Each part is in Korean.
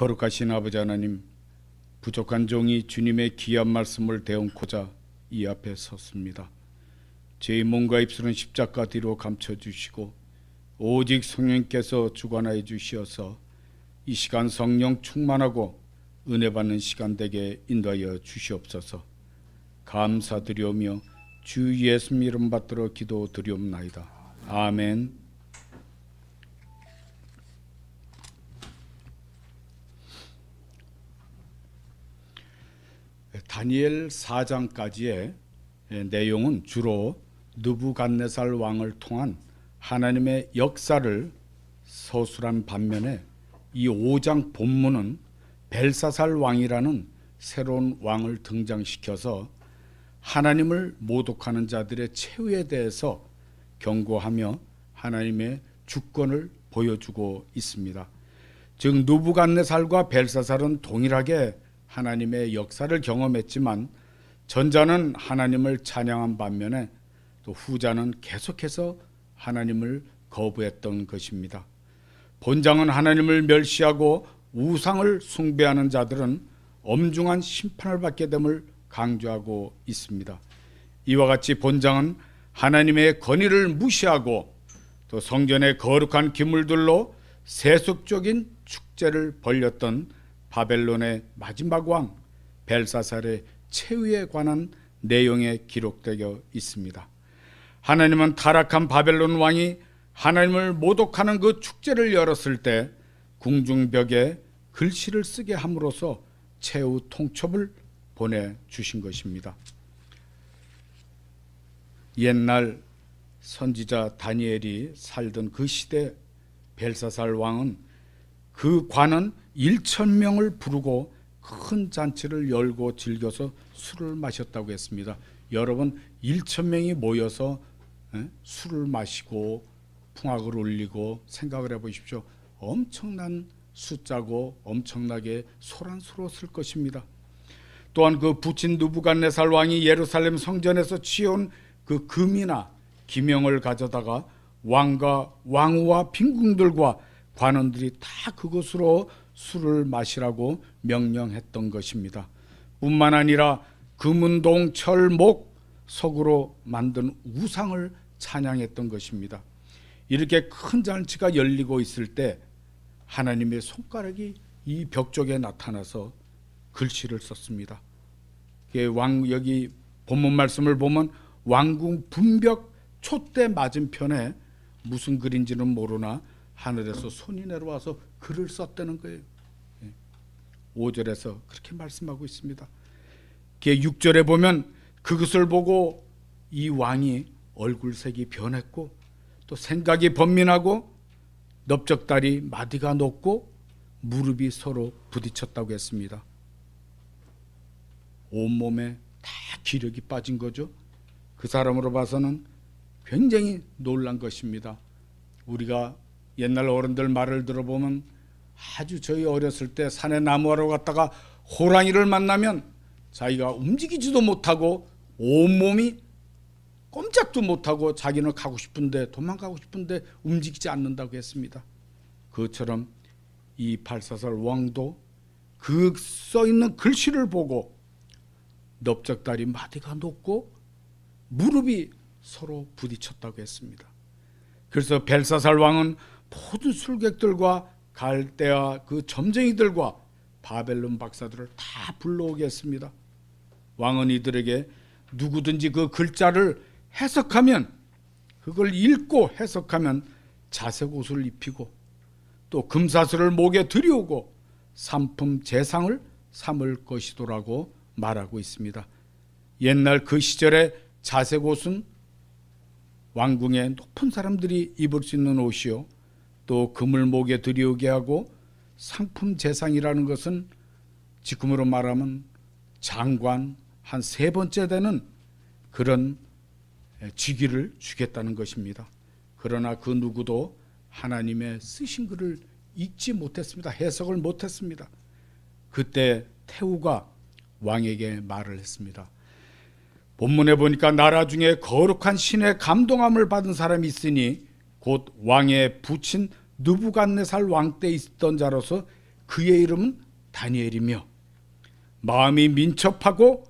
거룩하신 아버지 하나님 부족한 종이 주님의 귀한 말씀을 대응코자 이 앞에 섰습니다. 제 몸과 입술은 십자가 뒤로 감춰주시고 오직 성령께서 주관하여 주시어서 이 시간 성령 충만하고 은혜 받는 시간 되게 인도하여 주시옵소서 감사드리오며 주 예수 이름 받들어 기도드리옵나이다. 아멘 다니엘 4장까지의 예, 내용은 주로 누부갓네살 왕을 통한 하나님의 역사를 서술한 반면에 이 5장 본문은 벨사살 왕이라는 새로운 왕을 등장시켜서 하나님을 모독하는 자들의 최후에 대해서 경고하며 하나님의 주권을 보여주고 있습니다. 즉 누부갓네살과 벨사살은 동일하게 하나님의 역사를 경험했지만 전자는 하나님을 찬양한 반면에 또 후자는 계속해서 하나님을 거부했던 것입니다. 본장은 하나님을 멸시하고 우상을 숭배하는 자들은 엄중한 심판을 받게 됨을 강조하고 있습니다. 이와 같이 본장은 하나님의 권위를 무시하고 또 성전의 거룩한 기물들로 세속적인 축제를 벌였던 바벨론의 마지막 왕 벨사살의 최후에 관한 내용에 기록되어 있습니다. 하나님은 타락한 바벨론 왕이 하나님을 모독하는 그 축제를 열었을 때 궁중벽에 글씨를 쓰게 함으로써 최후 통첩을 보내주신 것입니다. 옛날 선지자 다니엘이 살던 그 시대 벨사살 왕은 그 관은 1천 명을 부르고 큰 잔치를 열고 즐겨서 술을 마셨다고 했습니다. 여러분 1천 명이 모여서 예, 술을 마시고 풍악을 울리고 생각을 해보십시오. 엄청난 숫자고 엄청나게 소란스러웠을 것입니다. 또한 그 부친 누부갓네살 왕이 예루살렘 성전에서 치운 그 금이나 기명을 가져다가 왕과 왕후와 빈궁들과 관원들이 다그곳으로 술을 마시라고 명령했던 것입니다. 뿐만 아니라 금운동 철목 석으로 만든 우상을 찬양했던 것입니다. 이렇게 큰 잔치가 열리고 있을 때 하나님의 손가락이 이 벽 쪽에 나타나서 글씨를 썼습니다. 여기 본문 말씀을 보면 왕궁 분벽 촛대 맞은편에 무슨 글인지는 모르나 하늘에서 손이 내려와서 글을 썼다는 거예요. 5절에서 예. 그렇게 말씀하고 있습니다. 6절에 보면 그것을 보고 이 왕이 얼굴색이 변했고 또 생각이 번민하고 넓적다리 마디가 높고 무릎이 서로 부딪혔다고 했습니다. 온몸에 다 기력이 빠진 거죠. 그 사람으로 봐서는 굉장히 놀란 것입니다. 우리가 옛날 어른들 말을 들어보면 아주 저희 어렸을 때 산에 나무하러 갔다가 호랑이를 만나면 자기가 움직이지도 못하고 온몸이 꼼짝도 못하고 자기는 가고 싶은데 도망가고 싶은데 움직이지 않는다고 했습니다. 그처럼 이 발사살 왕도 그써 있는 글씨를 보고 넓적다리 마디가 높고 무릎이 서로 부딪혔다고 했습니다. 그래서 벨사살 왕은 모든 술객들과 갈대와그 점쟁이들과 바벨론 박사들을 다 불러오겠습니다. 왕은 이들에게 누구든지 그 글자를 해석하면 그걸 읽고 해석하면 자색 옷을 입히고 또 금사슬을 목에 들이오고 삼품 재상을 삼을 것이도라고 말하고 있습니다. 옛날 그 시절에 자색 옷은 왕궁의 높은 사람들이 입을 수 있는 옷이요 또 금을 목에 들여오게 하고 상품 재상이라는 것은 지금으로 말하면 장관 한 세 번째 되는 그런 직위를 주겠다는 것입니다. 그러나 그 누구도 하나님의 쓰신 글을 읽지 못했습니다. 해석을 못했습니다. 그때 태우가 왕에게 말을 했습니다. 본문에 보니까 나라 중에 거룩한 신의 감동함을 받은 사람이 있으니 곧 왕의 부친 누부갓네살 왕 때 있던 자로서 그의 이름은 다니엘이며 마음이 민첩하고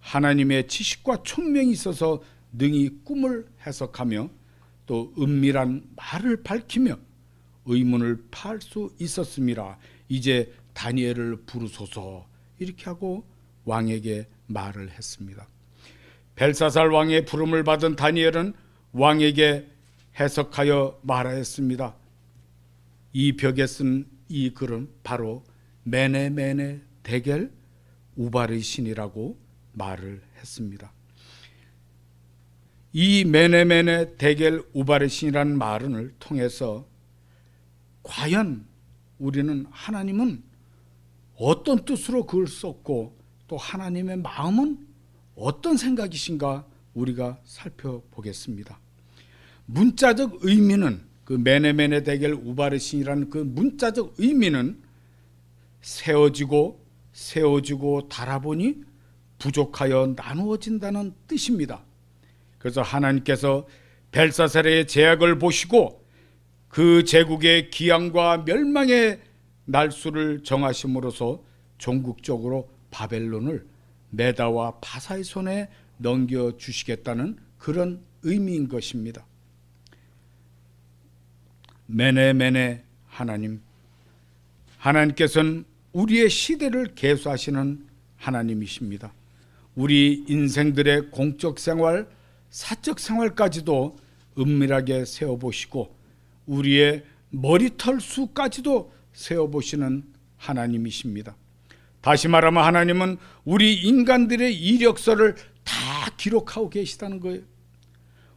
하나님의 지식과 총명이 있어서 능히 꿈을 해석하며 또 은밀한 말을 밝히며 의문을 팔 수있었습니다 이제 다니엘을 부르소서 이렇게 하고 왕에게 말을 했습니다. 벨사살 왕의 부름을 받은 다니엘은 왕에게 해석하여 말하였습니다. 이 벽에 쓴 이 글은 바로 메네메네 대결 우발의 신이라고 말을 했습니다. 이 메네메네 대결 우발의 신이라는 말을 통해서 과연 우리는 하나님은 어떤 뜻으로 그걸 썼고 또 하나님의 마음은 어떤 생각이신가 우리가 살펴보겠습니다. 문자적 의미는 그 메네메네 대결 우바르신이라는 그 문자적 의미는 세워지고 세워지고 달아보니 부족하여 나누어진다는 뜻입니다. 그래서 하나님께서 벨사살의 제약을 보시고 그 제국의 기양과 멸망의 날수를 정하심으로써 종국적으로 바벨론을 메다와 바사의 손에 넘겨 주시겠다는 그런 의미인 것입니다. 매네매네 하나님 하나님께서는 우리의 시대를 개수하시는 하나님이십니다. 우리 인생들의 공적 생활, 사적 생활까지도 은밀하게 세워보시고 우리의 머리털 수까지도 세워보시는 하나님이십니다. 다시 말하면 하나님은 우리 인간들의 이력서를 다 기록하고 계시다는 거예요.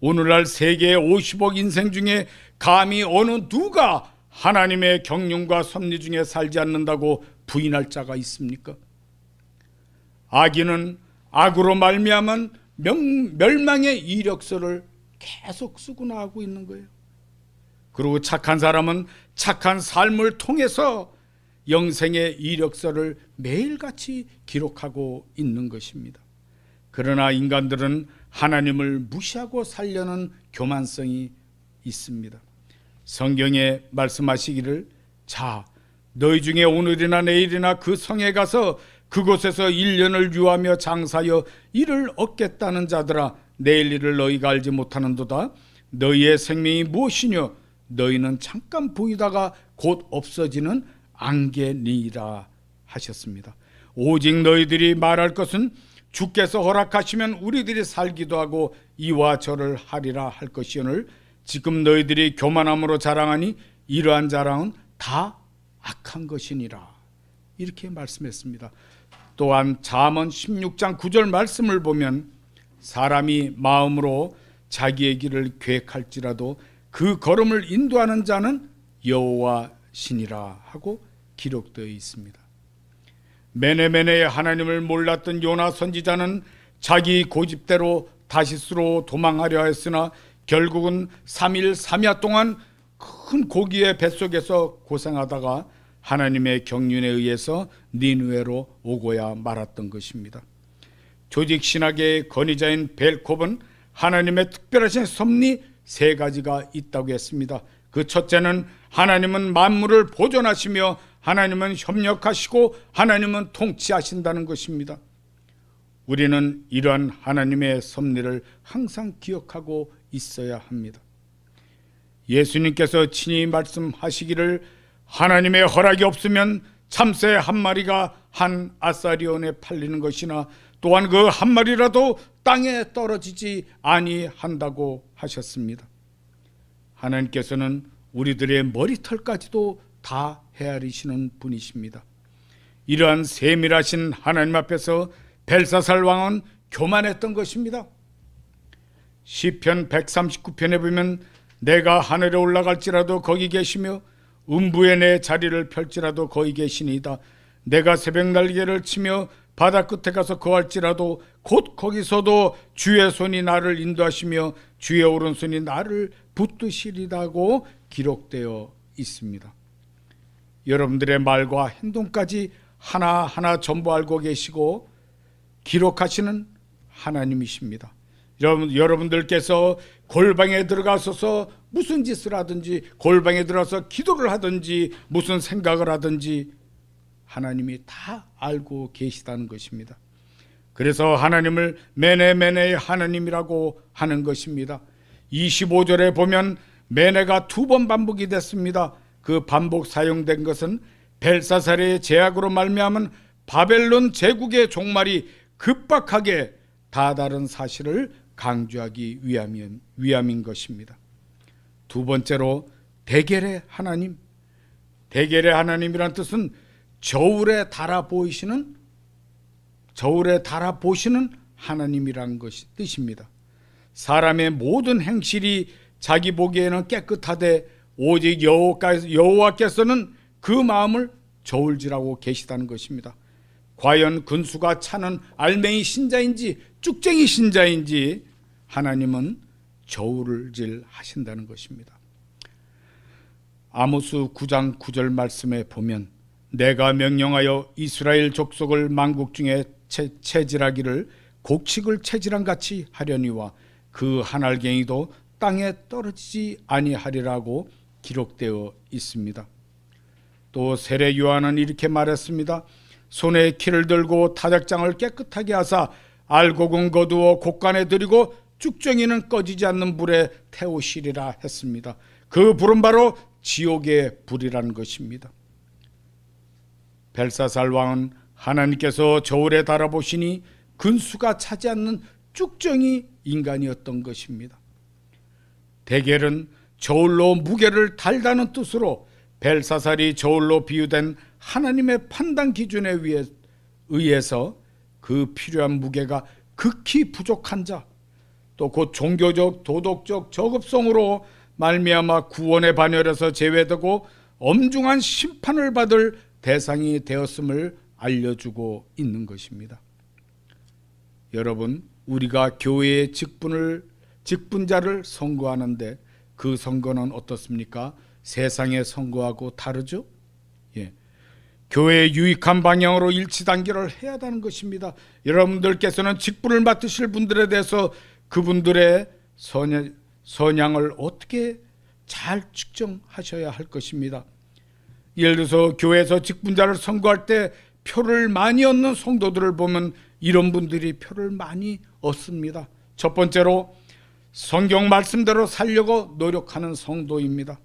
오늘날 세계 50억 인생 중에 감히 어느 누가 하나님의 경륜과 섭리 중에 살지 않는다고 부인할 자가 있습니까? 악인은 악으로 말미암은 명, 멸망의 이력서를 계속 쓰고 나가고 있는 거예요. 그리고 착한 사람은 착한 삶을 통해서 영생의 이력서를 매일같이 기록하고 있는 것입니다. 그러나 인간들은 하나님을 무시하고 살려는 교만성이 있습니다. 성경에 말씀하시기를 자 너희 중에 오늘이나 내일이나 그 성에 가서 그곳에서 1년을 유하며 장사여 일을 얻겠다는 자들아 내일 일을 너희가 알지 못하는도다 너희의 생명이 무엇이뇨 너희는 잠깐 보이다가 곧 없어지는 안개니라 하셨습니다 오직 너희들이 말할 것은 주께서 허락하시면 우리들이 살기도 하고 이와 저를 하리라 할 것이오늘 지금 너희들이 교만함으로 자랑하니 이러한 자랑은 다 악한 것이니라. 이렇게 말씀했습니다. 또한 잠언 16장 9절 말씀을 보면 사람이 마음으로 자기의 길을 계획할지라도 그 걸음을 인도하는 자는 여호와 신이라 하고 기록되어 있습니다. 메네메네의 하나님을 몰랐던 요나 선지자는 자기 고집대로 다시스로 도망하려 했으나 결국은 3일 3야 동안 큰 고기의 뱃속에서 고생하다가 하나님의 경륜에 의해서 니누에로 오고야 말았던 것입니다. 조직 신학의 권위자인 벨콥은 하나님의 특별하신 섭리 세 가지가 있다고 했습니다. 그 첫째는 하나님은 만물을 보존하시며 하나님은 협력하시고 하나님은 통치하신다는 것입니다. 우리는 이러한 하나님의 섭리를 항상 기억하고 있어야 합니다. 예수님께서 친히 말씀하시기를 하나님의 허락이 없으면 참새 한 마리가 한 아사리온에 팔리는 것이나 또한 그 한 마리라도 땅에 떨어지지 아니한다고 하셨습니다. 하나님께서는 우리들의 머리털까지도 다 헤아리시는 분이십니다. 이러한 세밀하신 하나님 앞에서 벨사살 왕은 교만했던 것입니다. 시편 139편에 보면 내가 하늘에 올라갈지라도 거기 계시며 음부에 내 자리를 펼지라도 거기 계시니이다. 내가 새벽 날개를 치며 바다 끝에 가서 거할지라도 곧 거기서도 주의 손이 나를 인도하시며 주의 오른손이 나를 붙드시리라고 기록되어 있습니다. 여러분들의 말과 행동까지 하나하나 전부 알고 계시고 기록하시는 하나님이십니다. 여러분, 여러분들께서 골방에 들어가서서 무슨 짓을 하든지 골방에 들어서 기도를 하든지 무슨 생각을 하든지 하나님이 다 알고 계시다는 것입니다. 그래서 하나님을 매네매네의 하나님이라고 하는 것입니다. 25절에 보면 매네가두 번 반복이 됐습니다. 그 반복 사용된 것은 벨사살의 제약으로 말미암은 바벨론 제국의 종말이 급박하게 다다른 사실을 강조하기 위함인, 위함인 것입니다. 두 번째로 대결의 하나님. 대결의 하나님이란 뜻은 저울에 달아 보이시는 저울에 달아 보시는 하나님이란 것이 뜻입니다. 사람의 모든 행실이 자기 보기에는 깨끗하되 오직 여호와께서는 그 마음을 저울질하고 계시다는 것입니다. 과연 근수가 차는 알맹이 신자인지 쭉쟁이 신자인지 하나님은 저울질 하신다는 것입니다. 아모스 9장 9절 말씀에 보면 내가 명령하여 이스라엘 족속을 만국 중에 채, 체질하기를 곡식을 체질한 같이 하려니와 그 한 알갱이도 땅에 떨어지지 아니하리라고 기록되어 있습니다. 또 세례 요한은 이렇게 말했습니다. 손에 키를 들고 타작장을 깨끗하게 하사 알곡은 거두어 곡간에 들이고 쭉정이는 꺼지지 않는 불에 태우시리라 했습니다. 그 불은 바로 지옥의 불이라는 것입니다. 벨사살 왕은 하나님께서 저울에 달아보시니 근수가 차지 않는 쭉정이 인간이었던 것입니다. 대결은 저울로 무게를 달다는 뜻으로 벨사살이 저울로 비유된 하나님의 판단 기준에 의해서 그 필요한 무게가 극히 부족한 자, 또곧 종교적 도덕적 저급성으로 말미암아 구원의 반열에서 제외되고 엄중한 심판을 받을 대상이 되었음을 알려주고 있는 것입니다. 여러분, 우리가 교회의 직분을 직분자를 선거하는데 그 선거는 어떻습니까? 세상의 선거하고 다르죠? 예. 교회의 유익한 방향으로 일치 단계를 해야 하는 것입니다. 여러분들께서는 직분을 맡으실 분들에 대해서 그분들의 선양, 선양을 어떻게 잘 측정하셔야 할 것입니다. 예를 들어서 교회에서 직분자를 선거할 때 표를 많이 얻는 성도들을 보면 이런 분들이 표를 많이 얻습니다. 첫 번째로 성경 말씀대로 살려고 노력하는 성도입니다.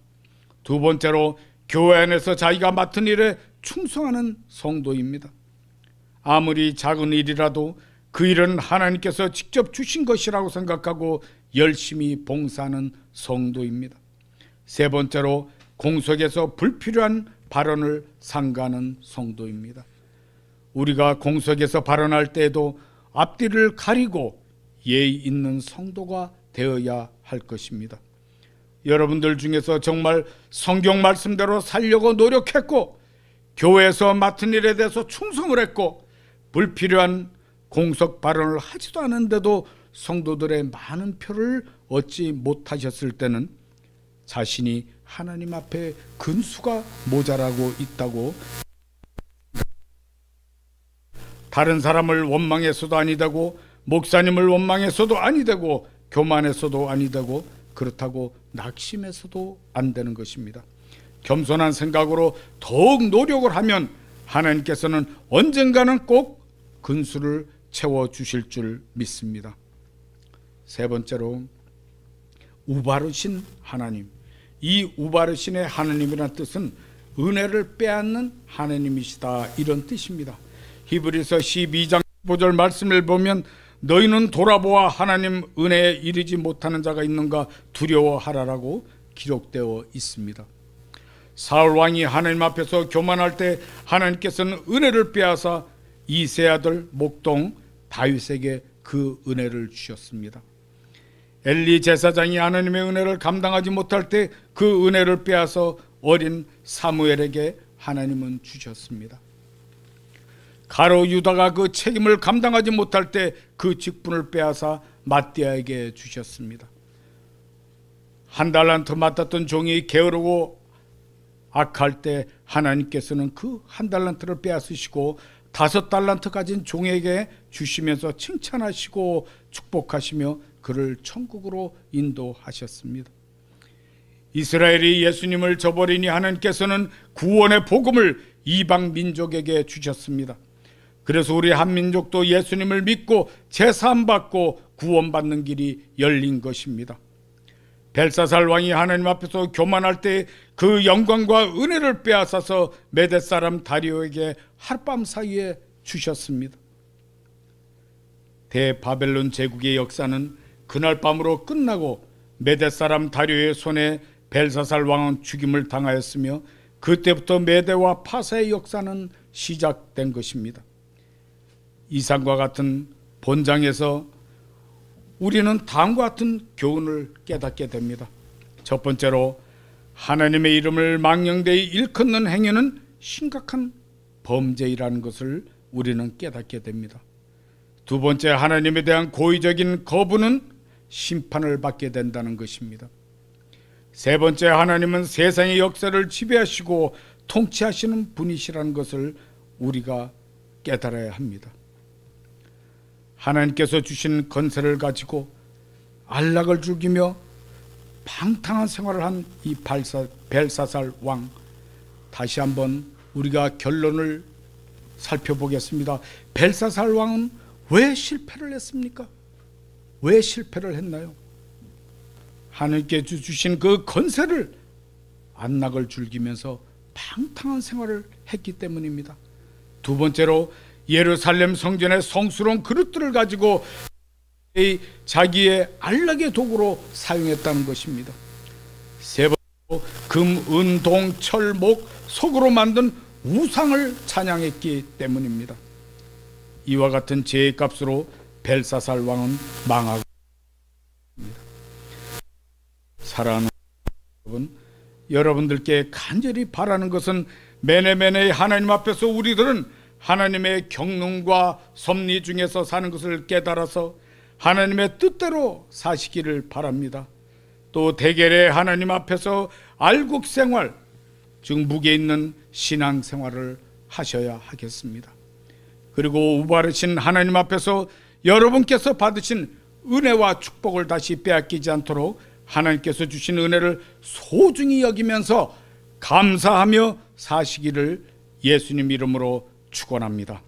두 번째로 교회 안에서 자기가 맡은 일에 충성하는 성도입니다. 아무리 작은 일이라도 그 일은 하나님께서 직접 주신 것이라고 생각하고 열심히 봉사하는 성도입니다. 세 번째로 공석에서 불필요한 발언을 삼가는 성도입니다. 우리가 공석에서 발언할 때에도 앞뒤를 가리고 예의 있는 성도가 되어야 할 것입니다. 여러분들 중에서 정말 성경 말씀대로 살려고 노력했고 교회에서 맡은 일에 대해서 충성을 했고 불필요한 공석 발언을 하지도 않은데도 성도들의 많은 표를 얻지 못하셨을 때는 자신이 하나님 앞에 근수가 모자라고 있다고 다른 사람을 원망해서도 아니다고 목사님을 원망해서도 아니되고 교만해서도 아니되고 그렇다고 낙심해서도 안 되는 것입니다. 겸손한 생각으로 더욱 노력을 하면 하나님께서는 언젠가는 꼭 근수를 채워 주실 줄 믿습니다. 세 번째로 우바르신 하나님. 이 우바르신의 하나님이란 뜻은 은혜를 빼앗는 하나님이시다 이런 뜻입니다. 히브리서 12장 5절 말씀을 보면 너희는 돌아보아 하나님 은혜에 이르지 못하는 자가 있는가 두려워하라라고 기록되어 있습니다. 사울 왕이 하나님 앞에서 교만할 때 하나님께서는 은혜를 빼앗아 이세 아들 목동 다윗에게 그 은혜를 주셨습니다. 엘리 제사장이 하나님의 은혜를 감당하지 못할 때 그 은혜를 빼앗아 어린 사무엘에게 하나님은 주셨습니다. 가로 유다가 그 책임을 감당하지 못할 때 그 직분을 빼앗아 마띠아에게 주셨습니다. 한 달란트 맡았던 종이 게으르고 악할 때 하나님께서는 그한 달란트를 빼앗으시고 다섯 달란트 가진 종에게 주시면서 칭찬하시고 축복하시며 그를 천국으로 인도하셨습니다. 이스라엘이 예수님을 저버리니 하나님께서는 구원의 복음을 이방 민족에게 주셨습니다. 그래서 우리 한민족도 예수님을 믿고 제사 받고 구원받는 길이 열린 것입니다. 벨사살 왕이 하나님 앞에서 교만할 때 그 영광과 은혜를 빼앗아서 메대 사람 다리오에게 하룻밤 사이에 주셨습니다. 대바벨론 제국의 역사는 그날 밤으로 끝나고 메대 사람 다리오의 손에 벨사살 왕은 죽임을 당하였으며 그때부터 메대와 파사의 역사는 시작된 것입니다. 이상과 같은 본장에서 우리는 다음과 같은 교훈을 깨닫게 됩니다. 첫 번째로 하나님의 이름을 망령되이 일컫는 행위는 심각한 범죄이라는 것을 우리는 깨닫게 됩니다. 두 번째 하나님에 대한 고의적인 거부는 심판을 받게 된다는 것입니다. 세 번째 하나님은 세상의 역사를 지배하시고 통치하시는 분이시라는 것을 우리가 깨달아야 합니다. 하나님께서 주신 건설을 가지고 안락을 죽이며 방탕한 생활을 한 이 벨사살 왕 다시 한번 우리가 결론을 살펴보겠습니다. 벨사살 왕은 왜 실패를 했습니까? 왜 실패를 했나요? 하나님께 서 주신 그 건세를 안락을 즐기면서 방탕한 생활을 했기 때문입니다. 두 번째로 예루살렘 성전의 성스러운 그릇들을 가지고 자기의 안락의 도구로 사용했다는 것입니다. 세 번째로 금, 은, 동, 철, 목, 속으로 만든 우상을 찬양했기 때문입니다. 이와 같은 죄의 값으로 벨사살 왕은 망하고 있습니다. 사랑하는 여러분, 여러분들께 간절히 바라는 것은 메네메네의 하나님 앞에서 우리들은 하나님의 경륜과 섭리 중에서 사는 것을 깨달아서 하나님의 뜻대로 사시기를 바랍니다. 또 대결에 하나님 앞에서 알국 생활, 즉 무게 있는 신앙 생활을 하셔야 하겠습니다. 그리고 우바르신 하나님 앞에서 여러분께서 받으신 은혜와 축복을 다시 빼앗기지 않도록 하나님께서 주신 은혜를 소중히 여기면서 감사하며 사시기를 예수님 이름으로 축원합니다.